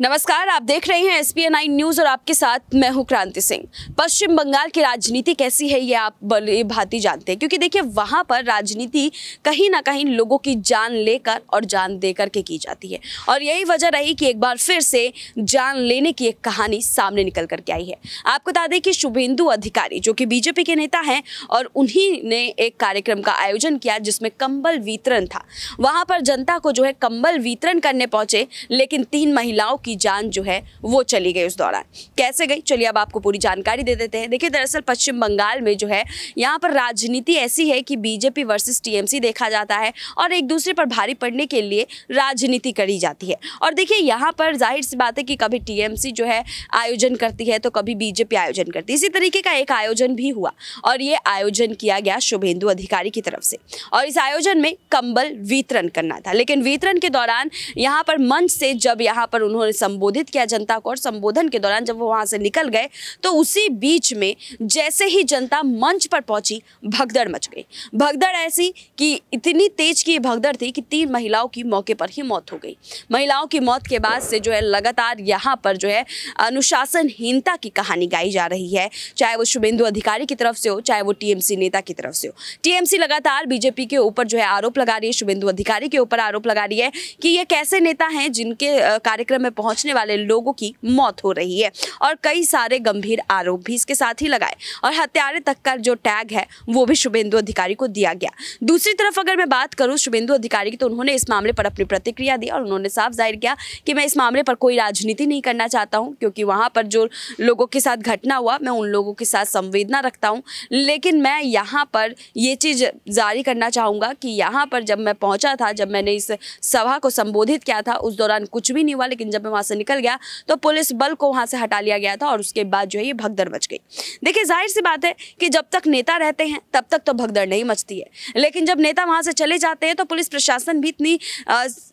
नमस्कार आप देख रहे हैं एस पी न्यूज और आपके साथ मैं हूं क्रांति सिंह पश्चिम बंगाल की राजनीति कैसी है ये आप बड़ी भांति जानते हैं क्योंकि देखिए वहां पर राजनीति कहीं ना कहीं लोगों की जान लेकर और जान दे करके की जाती है और यही वजह रही कि एक बार फिर से जान लेने की एक कहानी सामने निकल करके आई है आपको बता दें कि शुभेंदु अधिकारी जो कि बीजेपी के नेता हैं और उन्हीं ने एक कार्यक्रम का आयोजन किया जिसमें कंबल वितरण था वहाँ पर जनता को जो है कंबल वितरण करने पहुंचे लेकिन तीन महिलाओं आपकी जान जो है वो चली गई उस दौरान कैसे गई चलिए अब आपको पूरी जानकारी दे देते हैं देखिए दरअसल पश्चिम बंगाल में जो है यहाँ पर राजनीति ऐसी है कि बीजेपी वर्सेस टीएमसी देखा जाता है और एक दूसरे पर भारी पड़ने के लिए राजनीति करी जाती है और देखिए यहाँ पर जाहिर सी बात है कि कभी टी जो है आयोजन करती है तो कभी बीजेपी आयोजन करती है इसी तरीके का एक आयोजन भी हुआ और ये आयोजन किया गया शुभेंदु अधिकारी की तरफ से और इस आयोजन में कंबल वितरण करना था लेकिन वितरण के दौरान यहाँ पर मंच से जब यहाँ पर उन्होंने संबोधित किया जनता को और संबोधन के दौरान जब वो वहां से निकल गए तो उसी बीच में जैसे ही जनता मंच पर पहुंची भगदड़ मच गई भगदड़ ऐसी कि इतनी तेज की भगदड़ थी कि तीन महिलाओं की मौके पर ही मौत हो गई महिलाओं की मौत के बाद से जो है लगातार यहाँ पर जो है अनुशासनहीनता की कहानी गाई जा रही है चाहे वो शुभेंदु अधिकारी की तरफ से हो चाहे वो टीएमसी नेता की तरफ से हो टीएमसी लगातार बीजेपी के ऊपर जो है आरोप लगा रही है शुभेंदु अधिकारी के ऊपर आरोप लगा रही है कि ये कैसे नेता हैं जिनके कार्यक्रम में पहुंचने वाले लोगों की मौत हो रही है और कई सारे गंभीर आरोप भी इसके साथ ही लगाए और हत्यारे तक का जो टैग है वो भी शुभेंदु अधिकारी को दिया गया दूसरी तरफ अगर मैं बात करूँ शुभेंदु अधिकारी की तो उन्होंने इस मामले पर अपनी प्रतिक्रिया दी और उन्होंने साफ जाहिर किया कि मैं इस मामले पर कोई राजनीति नहीं करना चाहता हूँ क्योंकि वहाँ पर जो लोगों के साथ घटना हुआ मैं उन लोगों के साथ संवेदना रखता हूँ लेकिन मैं यहाँ पर ये चीज़ जारी करना चाहूँगा कि यहाँ पर जब मैं पहुँचा था जब मैंने इस सभा को संबोधित किया था उस दौरान कुछ भी नहीं हुआ लेकिन जब मैं वहां से निकल गया तो पुलिस बल को वहां से हटा लिया गया था और उसके बाद जो है ये भगदड़ मच गई देखिए जाहिर सी बात है कि जब तक नेता रहते हैं तब तक तो भगदड़ नहीं मचती है लेकिन जब नेता वहां से चले जाते हैं तो पुलिस प्रशासन भी इतनी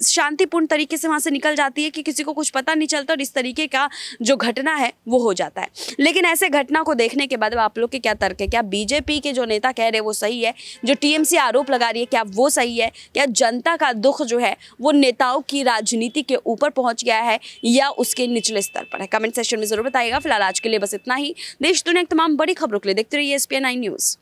शांतिपूर्ण तरीके से वहां से निकल जाती है कि किसी को कुछ पता नहीं चलता और इस तरीके का जो घटना है वो हो जाता है लेकिन ऐसे घटना को देखने के बाद आप लोग के क्या तर्क है क्या बीजेपी के जो नेता कह रहे वो सही है जो टीएमसी आरोप लगा रही है क्या वो सही है क्या जनता का दुख जो है वो नेताओं की राजनीति के ऊपर पहुंच गया है या उसके निचले स्तर पर है कमेंट सेक्शन में जरूर बताएगा फिलहाल आज के लिए बस इतना ही देश दुनिया की तमाम बड़ी खबरों के लिए देखते रहिए एस न्यूज़